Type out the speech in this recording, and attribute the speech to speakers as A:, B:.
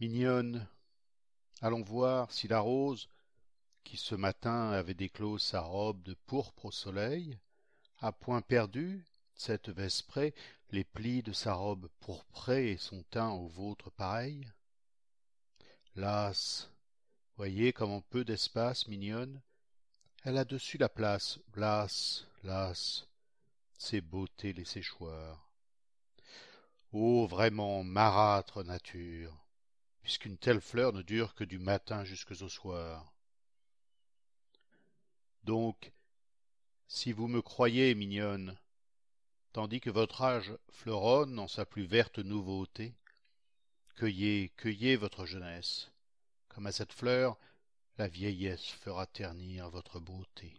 A: Mignonne, allons voir si la rose, qui ce matin avait déclos sa robe de pourpre au soleil, a point perdu, cette vesprée, les plis de sa robe pourprée et son teint au vôtre pareil Las, voyez comme en peu d'espace, mignonne, elle a dessus la place, las, las, ses beautés les séchoirs. Ô oh, vraiment marâtre nature, puisqu'une telle fleur ne dure que du matin jusqu'au soir. Donc, si vous me croyez, mignonne, tandis que votre âge fleuronne en sa plus verte nouveauté, cueillez, cueillez votre jeunesse, comme à cette fleur la vieillesse fera ternir votre beauté.